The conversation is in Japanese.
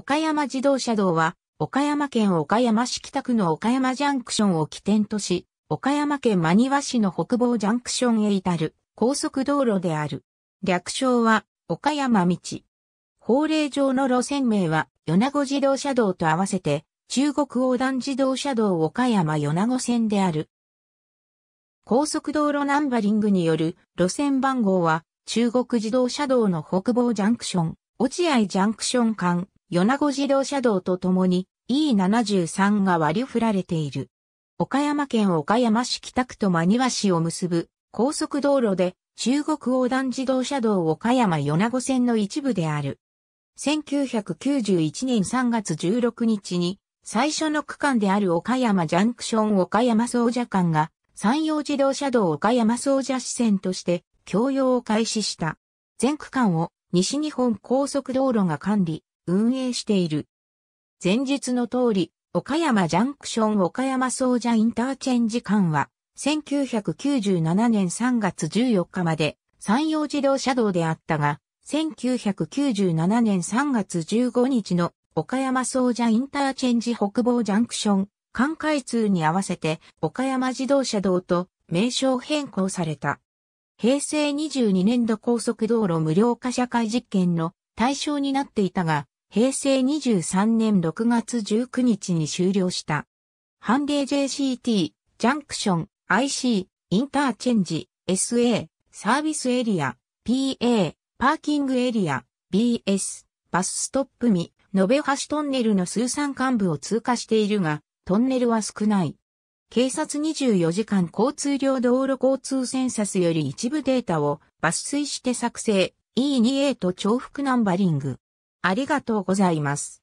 岡山自動車道は、岡山県岡山市北区の岡山ジャンクションを起点とし、岡山県真庭市の北房ジャンクションへ至る高速道路である。略称は、岡山道。法令上の路線名は、米子自動車道と合わせて、中国横断自動車道岡山米子線である。高速道路ナンバリングによる路線番号は、中国自動車道の北房ジャンクション、落合ジャンクション間、米子自動車道とともに E73 が割り振られている。岡山県岡山市北区と真庭市を結ぶ高速道路で中国横断自動車道岡山米子線の一部である。1991年3月16日に最初の区間である岡山ジャンクション岡山総社間が山陽自動車道岡山総社支線として共用を開始した。全区間を西日本高速道路が管理、運営している。前述の通り、岡山ジャンクション岡山総社インターチェンジ間は、1997年3月14日まで山陽自動車道であったが、1997年3月15日の岡山総社インターチェンジ北防ジャンクション、間開通に合わせて岡山自動車道と名称変更された。平成22年度高速道路無料化社会実験の対象になっていたが、平成23年6月19日に終了した。ハンデー JCT、ジャンクション、IC、インターチェンジ、SA、サービスエリア、PA、パーキングエリア、BS、バスストップ未、延べ橋トンネルの数産幹部を通過しているが、トンネルは少ない。警察24時間交通量道路交通センサスより一部データを抜粋して作成、E2A と重複ナンバリング。ありがとうございます。